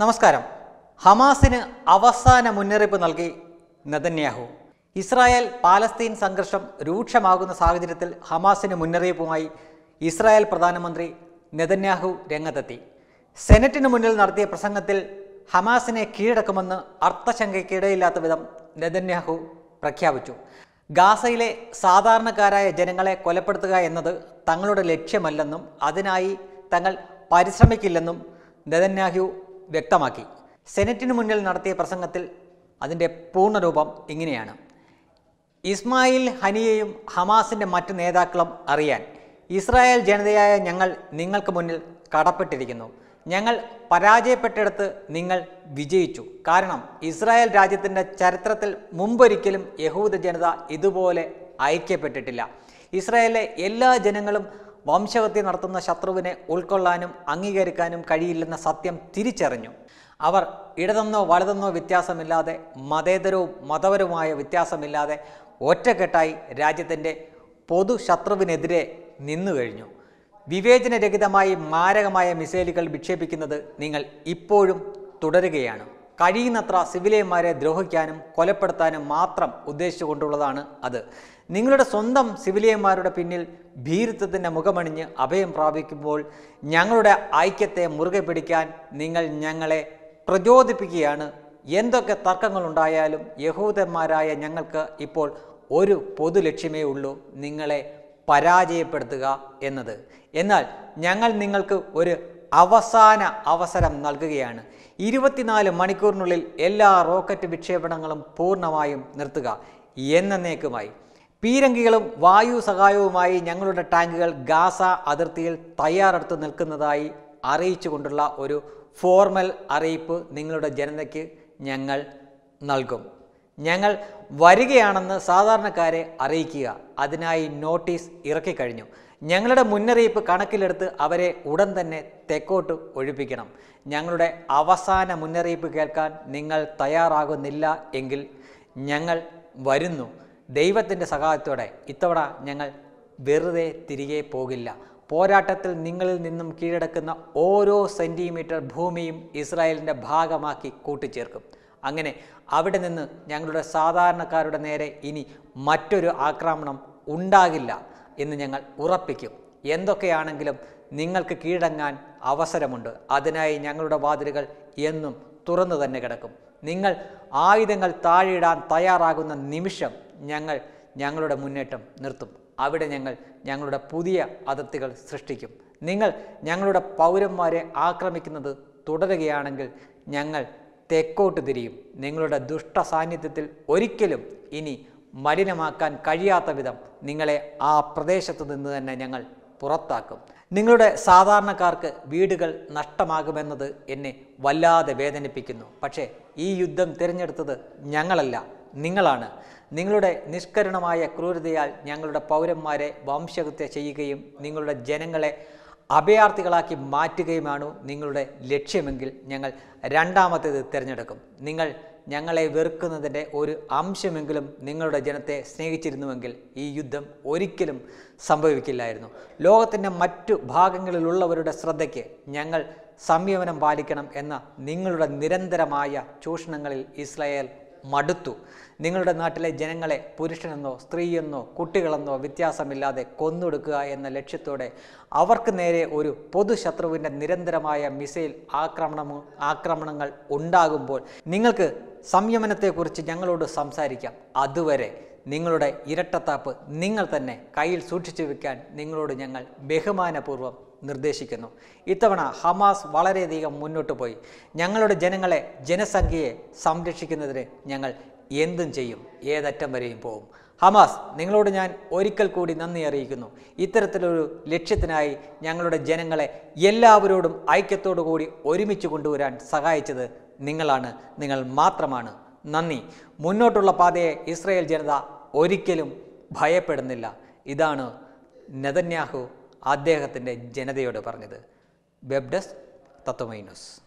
നമസ്കാരം ഹമാസിന് അവസാന മുന്നറിയിപ്പ് നൽകി നദന്യാഹു ഇസ്രായേൽ പാലസ്തീൻ സംഘർഷം രൂക്ഷമാകുന്ന സാഹചര്യത്തിൽ ഹമാസിന് മുന്നറിയിപ്പുമായി ഇസ്രായേൽ പ്രധാനമന്ത്രി നെതന്യാഹു രംഗത്തെത്തി സെനറ്റിന് മുന്നിൽ നടത്തിയ പ്രസംഗത്തിൽ ഹമാസിനെ കീഴടക്കുമെന്ന് അർത്ഥശങ്കയ്ക്കിടയില്ലാത്ത വിധം നെതന്യാഹു പ്രഖ്യാപിച്ചു ഗാസയിലെ സാധാരണക്കാരായ ജനങ്ങളെ കൊലപ്പെടുത്തുക എന്നത് തങ്ങളുടെ ലക്ഷ്യമല്ലെന്നും അതിനായി തങ്ങൾ പരിശ്രമിക്കില്ലെന്നും നെതന്യാഹു വ്യക്തമാക്കി സെനറ്റിന് മുന്നിൽ നടത്തിയ പ്രസംഗത്തിൽ അതിൻ്റെ പൂർണ്ണരൂപം ഇങ്ങനെയാണ് ഇസ്മായിൽ ഹനിയെയും ഹമാസിൻ്റെ മറ്റ് നേതാക്കളും അറിയാൻ ഇസ്രായേൽ ജനതയായ ഞങ്ങൾ നിങ്ങൾക്ക് മുന്നിൽ കടപ്പെട്ടിരിക്കുന്നു ഞങ്ങൾ പരാജയപ്പെട്ടിടത്ത് നിങ്ങൾ വിജയിച്ചു കാരണം ഇസ്രായേൽ രാജ്യത്തിൻ്റെ ചരിത്രത്തിൽ മുമ്പൊരിക്കലും യഹൂദ ജനത ഇതുപോലെ ഐക്യപ്പെട്ടിട്ടില്ല ഇസ്രായേലിലെ എല്ലാ ജനങ്ങളും വംശഹത്യ നടത്തുന്ന ശത്രുവിനെ ഉൾക്കൊള്ളാനും അംഗീകരിക്കാനും കഴിയില്ലെന്ന സത്യം തിരിച്ചറിഞ്ഞു അവർ ഇടതെന്നോ വലതെന്നോ വ്യത്യാസമില്ലാതെ മതേതരവും മതപരവുമായ വ്യത്യാസമില്ലാതെ ഒറ്റക്കെട്ടായി രാജ്യത്തിൻ്റെ പൊതു ശത്രുവിനെതിരെ നിന്നു കഴിഞ്ഞു വിവേചനരഹിതമായി മാരകമായ മിസൈലുകൾ വിക്ഷേപിക്കുന്നത് നിങ്ങൾ ഇപ്പോഴും തുടരുകയാണ് കഴിയുന്നത്ര സിവിലിയന്മാരെ ദ്രോഹിക്കാനും കൊലപ്പെടുത്താനും മാത്രം ഉദ്ദേശിച്ചുകൊണ്ടുള്ളതാണ് അത് നിങ്ങളുടെ സ്വന്തം സിവിലിയന്മാരുടെ പിന്നിൽ ഭീരുത്വത്തിൻ്റെ മുഖമണിഞ്ഞ് അഭയം പ്രാപിക്കുമ്പോൾ ഞങ്ങളുടെ ഐക്യത്തെ മുറുകെ പിടിക്കാൻ നിങ്ങൾ ഞങ്ങളെ പ്രചോദിപ്പിക്കുകയാണ് എന്തൊക്കെ തർക്കങ്ങളുണ്ടായാലും യഹൂദന്മാരായ ഞങ്ങൾക്ക് ഇപ്പോൾ ഒരു പൊതു ലക്ഷ്യമേ ഉള്ളൂ നിങ്ങളെ പരാജയപ്പെടുത്തുക എന്നത് എന്നാൽ ഞങ്ങൾ നിങ്ങൾക്ക് ഒരു അവസാന അവസരം നൽകുകയാണ് ഇരുപത്തിനാല് മണിക്കൂറിനുള്ളിൽ എല്ലാ റോക്കറ്റ് വിക്ഷേപണങ്ങളും പൂർണ്ണമായും നിർത്തുക എന്നേക്കുമായി പീരങ്കികളും വായു സഹായവുമായി ഞങ്ങളുടെ ടാങ്കുകൾ ഗാസ അതിർത്തിയിൽ തയ്യാറെടുത്ത് നിൽക്കുന്നതായി അറിയിച്ചുകൊണ്ടുള്ള ഒരു ഫോർമൽ അറിയിപ്പ് നിങ്ങളുടെ ജനതയ്ക്ക് ഞങ്ങൾ നൽകും ഞങ്ങൾ വരികയാണെന്ന് സാധാരണക്കാരെ അറിയിക്കുക അതിനായി നോട്ടീസ് ഇറക്കിക്കഴിഞ്ഞു ഞങ്ങളുടെ മുന്നറിയിപ്പ് കണക്കിലെടുത്ത് അവരെ ഉടൻ തന്നെ തെക്കോട്ട് ഒഴിപ്പിക്കണം ഞങ്ങളുടെ അവസാന മുന്നറിയിപ്പ് കേൾക്കാൻ നിങ്ങൾ തയ്യാറാകുന്നില്ല എങ്കിൽ ഞങ്ങൾ വരുന്നു ദൈവത്തിൻ്റെ സഹായത്തോടെ ഇത്തവണ ഞങ്ങൾ വെറുതെ തിരികെ പോകില്ല പോരാട്ടത്തിൽ നിങ്ങളിൽ നിന്നും കീഴടക്കുന്ന ഓരോ സെൻറ്റിമീറ്റർ ഭൂമിയും ഇസ്രായേലിൻ്റെ ഭാഗമാക്കി കൂട്ടിച്ചേർക്കും അങ്ങനെ അവിടെ നിന്ന് ഞങ്ങളുടെ സാധാരണക്കാരുടെ നേരെ ഇനി മറ്റൊരു ആക്രമണം ഉണ്ടാകില്ല എന്ന് ഞങ്ങൾ ഉറപ്പിക്കും എന്തൊക്കെയാണെങ്കിലും നിങ്ങൾക്ക് കീഴടങ്ങാൻ അവസരമുണ്ട് അതിനായി ഞങ്ങളുടെ വാതിലുകൾ എന്നും തുറന്നു തന്നെ കിടക്കും നിങ്ങൾ ആയുധങ്ങൾ താഴെയിടാൻ തയ്യാറാകുന്ന നിമിഷം ഞങ്ങൾ ഞങ്ങളുടെ മുന്നേറ്റം നിർത്തും അവിടെ ഞങ്ങൾ ഞങ്ങളുടെ പുതിയ അതിർത്തികൾ സൃഷ്ടിക്കും നിങ്ങൾ ഞങ്ങളുടെ പൗരന്മാരെ ആക്രമിക്കുന്നത് തുടരുകയാണെങ്കിൽ ഞങ്ങൾ തെക്കോട്ട് തിരിയും നിങ്ങളുടെ ദുഷ്ട സാന്നിധ്യത്തിൽ ഒരിക്കലും ഇനി മലിനമാക്കാൻ കഴിയാത്ത വിധം നിങ്ങളെ ആ പ്രദേശത്ത് നിന്ന് തന്നെ ഞങ്ങൾ പുറത്താക്കും നിങ്ങളുടെ സാധാരണക്കാർക്ക് വീടുകൾ നഷ്ടമാകുമെന്നത് എന്നെ വല്ലാതെ വേദനിപ്പിക്കുന്നു പക്ഷേ ഈ യുദ്ധം തിരഞ്ഞെടുത്തത് ഞങ്ങളല്ല നിങ്ങളാണ് നിങ്ങളുടെ നിഷ്കരണമായ ക്രൂരതയാൽ ഞങ്ങളുടെ പൗരന്മാരെ വംശഹത്യ ചെയ്യുകയും നിങ്ങളുടെ ജനങ്ങളെ അഭയാർത്ഥികളാക്കി മാറ്റുകയുമാണ് നിങ്ങളുടെ ലക്ഷ്യമെങ്കിൽ ഞങ്ങൾ രണ്ടാമത്തേത് തിരഞ്ഞെടുക്കും നിങ്ങൾ ഞങ്ങളെ വെറുക്കുന്നതിൻ്റെ ഒരു അംശമെങ്കിലും നിങ്ങളുടെ ജനത്തെ സ്നേഹിച്ചിരുന്നുവെങ്കിൽ ഈ യുദ്ധം ഒരിക്കലും സംഭവിക്കില്ലായിരുന്നു ലോകത്തിൻ്റെ മറ്റു ഭാഗങ്ങളിലുള്ളവരുടെ ശ്രദ്ധയ്ക്ക് ഞങ്ങൾ സംയമനം പാലിക്കണം എന്ന നിങ്ങളുടെ നിരന്തരമായ ചൂഷണങ്ങളിൽ ഇസ്രായേൽ മടുത്തു നിങ്ങളുടെ നാട്ടിലെ ജനങ്ങളെ പുരുഷനെന്നോ സ്ത്രീയെന്നോ കുട്ടികളെന്നോ വ്യത്യാസമില്ലാതെ കൊന്നൊടുക്കുക എന്ന ലക്ഷ്യത്തോടെ അവർക്ക് നേരെ ഒരു പൊതുശത്രുവിൻ്റെ നിരന്തരമായ മിസൈൽ ആക്രമണമോ ആക്രമണങ്ങൾ ഉണ്ടാകുമ്പോൾ നിങ്ങൾക്ക് സംയമനത്തെക്കുറിച്ച് ഞങ്ങളോട് സംസാരിക്കാം അതുവരെ നിങ്ങളുടെ ഇരട്ടത്താപ്പ് നിങ്ങൾ തന്നെ കയ്യിൽ സൂക്ഷിച്ചു വെക്കാൻ നിങ്ങളോട് ഞങ്ങൾ ബഹുമാനപൂർവ്വം നിർദ്ദേശിക്കുന്നു ഇത്തവണ ഹമാസ് വളരെയധികം മുന്നോട്ട് പോയി ഞങ്ങളുടെ ജനങ്ങളെ ജനസംഖ്യയെ സംരക്ഷിക്കുന്നതിന് ഞങ്ങൾ എന്തും ചെയ്യും ഏതറ്റം വരെയും പോകും ഹമാസ് നിങ്ങളോട് ഞാൻ ഒരിക്കൽ കൂടി നന്ദി അറിയിക്കുന്നു ഇത്തരത്തിലൊരു ലക്ഷ്യത്തിനായി ഞങ്ങളുടെ ജനങ്ങളെ എല്ലാവരോടും ഐക്യത്തോടു കൂടി ഒരുമിച്ച് കൊണ്ടുവരാൻ സഹായിച്ചത് നിങ്ങളാണ് നിങ്ങൾ മാത്രമാണ് നന്ദി മുന്നോട്ടുള്ള പാതയെ ഇസ്രയേൽ ജനത ഒരിക്കലും ഭയപ്പെടുന്നില്ല ഇതാണ് നെതന്യാഹു അദ്ദേഹത്തിൻ്റെ ജനതയോട് പറഞ്ഞത് ബെബ്ഡസ് ഡെസ്ക്